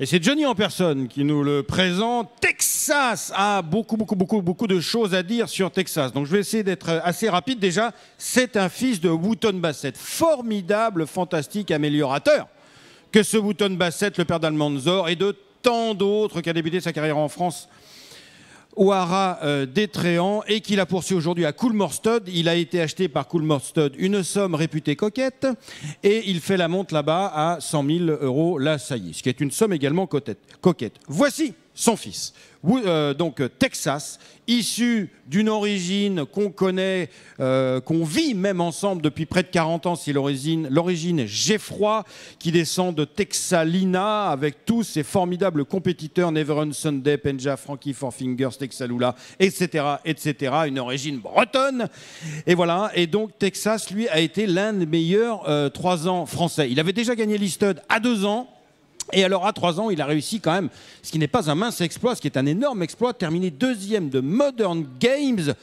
Et c'est Johnny en personne qui nous le présente. Texas a beaucoup, beaucoup, beaucoup, beaucoup de choses à dire sur Texas. Donc je vais essayer d'être assez rapide. Déjà, c'est un fils de Wooton Bassett. Formidable, fantastique améliorateur que ce Wooton Bassett, le père d'Almanzor, et de tant d'autres qui a débuté sa carrière en France Ouara euh, et qui la poursuivi aujourd'hui à stud Il a été acheté par stud une somme réputée coquette et il fait la monte là-bas à 100 000 euros la saillie, ce qui est une somme également coquette. Voici son fils. Euh, donc Texas, issu d'une origine qu'on connaît, euh, qu'on vit même ensemble depuis près de 40 ans, c'est l'origine, l'origine Geoffroy, qui descend de Texalina, avec tous ses formidables compétiteurs, Never Sunday, Penja, Frankie Four Fingers, Texalula, etc., etc., une origine bretonne. Et voilà, et donc Texas, lui, a été l'un des meilleurs euh, trois ans français. Il avait déjà gagné l'Istud à deux ans, et alors, à 3 ans, il a réussi quand même, ce qui n'est pas un mince exploit, ce qui est un énorme exploit, terminé deuxième de Modern Games.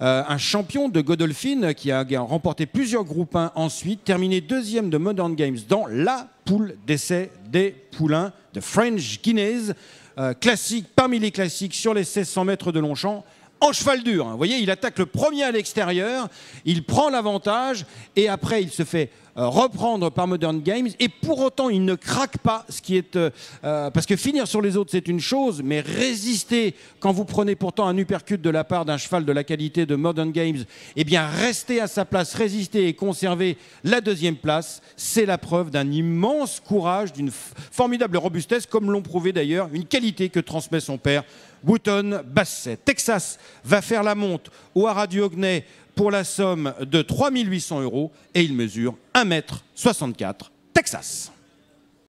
Euh, un champion de Godolphin qui a, remporté plusieurs groupes 1 ensuite, terminé deuxième de Modern Games dans la poule d'essai des poulains de French Guinness, euh, classique parmi les classiques sur les 1600 mètres de Longchamp en cheval dur. Hein. Vous voyez, il attaque le premier à l'extérieur, il prend l'avantage et après il se fait euh, reprendre par Modern Games. Et pour autant, il ne craque pas, ce qui est euh, euh, parce que finir sur les autres, c'est une chose, mais résister quand vous prenez pourtant un uppercut de la part d'un cheval de la qualité de Modern Games, et eh bien rester à sa place, résister et conserver la deuxième place, c'est la preuve d'un immense courage, d'une formidable robustesse, comme l'ont prouvé d'ailleurs, une qualité que transmet son père. Bouton Basset. Texas va faire la monte au Haradu Hogney pour la somme de 3 800 euros et il mesure 1 mètre 64 Texas.